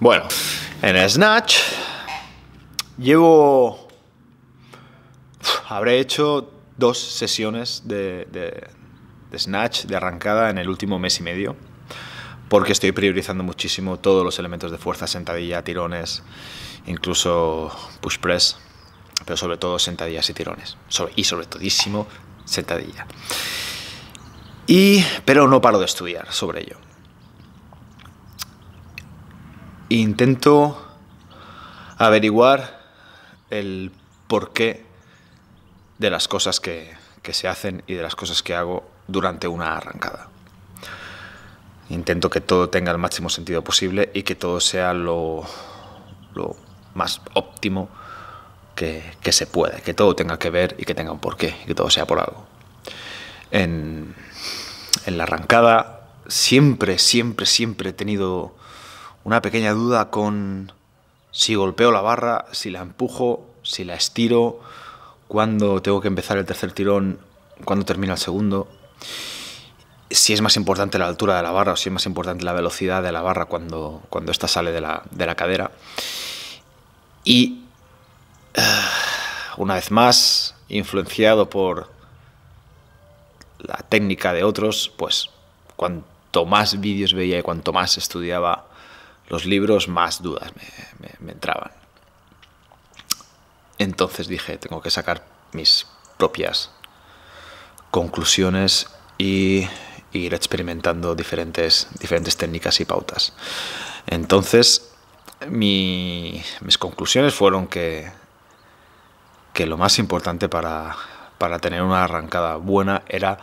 Bueno, en Snatch llevo... Habré hecho dos sesiones de, Snatch de arrancada en el último mes y medio porque estoy priorizando muchísimo todos los elementos de fuerza, sentadilla, tirones, incluso push press, pero sobre todo sentadillas y tirones, y sobre todísimo sentadilla. pero no paro de estudiar sobre ello intento averiguar el porqué de las cosas que, se hacen y de las cosas que hago durante una arrancada. Intento que todo tenga el máximo sentido posible y que todo sea lo, más óptimo que, se puede, que todo tenga que ver y que tenga un porqué, y que todo sea por algo. En, en la arrancada siempre, siempre, siempre he tenido una pequeña duda con si golpeo la barra, si la empujo, si la estiro, cuándo tengo que empezar el tercer tirón, cuándo termina el segundo, si es más importante la altura de la barra o si es más importante la velocidad de la barra cuando, cuando ésta sale de la, de la cadera. Y ah, una vez más, influenciado por la técnica de otros, pues cuanto más vídeos veía y cuanto más estudiaba los libros, más dudas me, entraban. Entonces dije, tengo que sacar mis propias conclusiones y, ir experimentando diferentes, diferentes técnicas y pautas. Entonces, mis conclusiones fueron que, que lo más importante para, para tener una arrancada buena era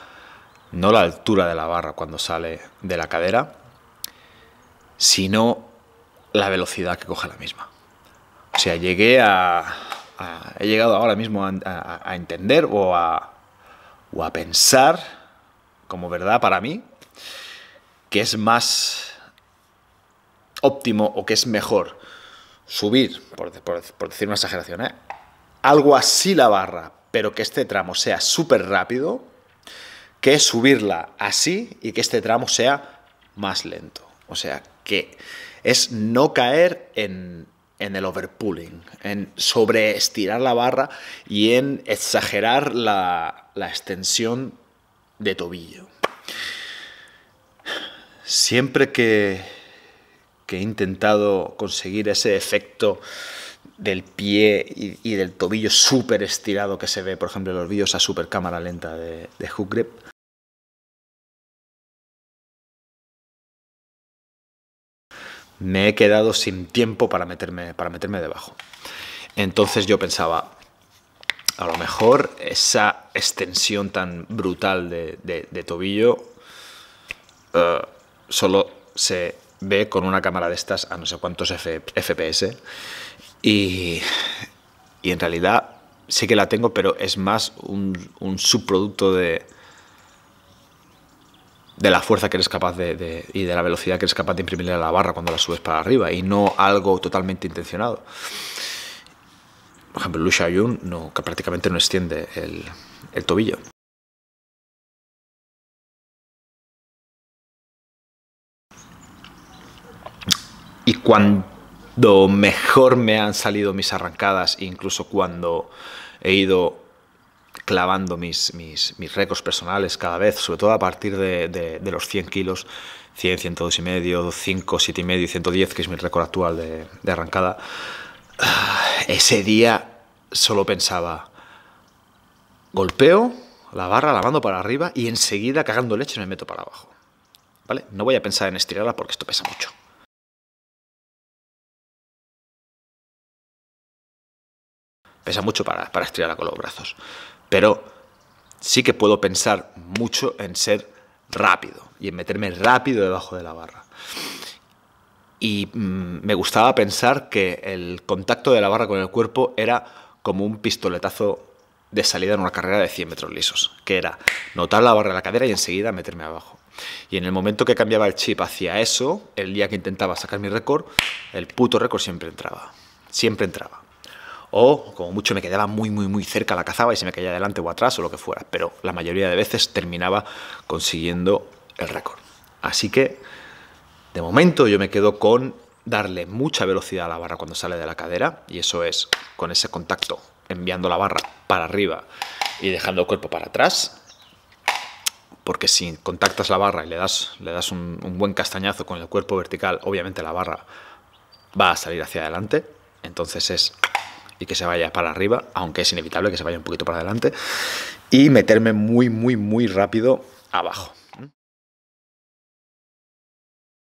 no la altura de la barra cuando sale de la cadera, sino la velocidad que coja la misma. O sea, llegué a, he llegado ahora mismo a, entender o a, pensar como verdad para mí que es más óptimo o que es mejor subir, por, decir una exageración, ¿eh? algo así la barra, pero que este tramo sea súper rápido, que subirla así y que este tramo sea más lento. O sea, que es no caer en, el overpulling, en sobreestirar la barra y en exagerar la, extensión de tobillo. Siempre que, he intentado conseguir ese efecto del pie y, del tobillo súper estirado que se ve, por ejemplo, en los vídeos a super cámara lenta de, de me he quedado sin tiempo para meterme, para meterme debajo. Entonces yo pensaba, a lo mejor esa extensión tan brutal de, tobillo eh, solo se ve con una cámara de estas a no sé cuántos FPS. Y, en realidad sí que la tengo, pero es más un subproducto de, de la fuerza que eres capaz de, y de la velocidad que eres capaz de imprimirle a la barra cuando la subes para arriba y no algo totalmente intencionado. Por ejemplo, Lu Xiaoyun que prácticamente no extiende el tobillo. Y cuando mejor me han salido mis arrancadas, incluso cuando he ido clavando mis, mis, récords personales cada vez, sobre todo a partir de, los 100 kilos, 100, 102,5, 5, 7,5, y medio, 110, que es mi récord actual de, arrancada. Ah, ese día solo pensaba, golpeo la barra, la mando para arriba y enseguida cagando leche me meto para abajo. ¿Vale? No voy a pensar en estirarla porque esto pesa mucho. Pesa mucho para, para estirarla con los brazos. Pero sí que puedo pensar mucho en ser rápido y en meterme rápido debajo de la barra. Y mm, me gustaba pensar que el contacto de la barra con el cuerpo era como un pistoletazo de salida en una carrera de 100 metros lisos, que era notar la barra de la cadera y enseguida meterme abajo. Y en el momento que cambiaba el chip hacia eso, el día que intentaba sacar mi récord, el puto récord siempre entraba. Siempre entraba o como mucho me quedaba muy, muy, muy cerca, la cazaba y se me caía adelante o atrás o lo que fuera, pero la mayoría de veces terminaba consiguiendo el récord. Así que, de momento, yo me quedo con darle mucha velocidad a la barra cuando sale de la cadera, y eso es con ese contacto, enviando la barra para arriba y dejando el cuerpo para atrás, porque si contactas la barra y le das, le das un, buen castañazo con el cuerpo vertical, obviamente la barra va a salir hacia adelante. Entonces es y que se vaya para arriba, aunque es inevitable que se vaya un poquito para adelante, y meterme muy, muy, muy rápido abajo.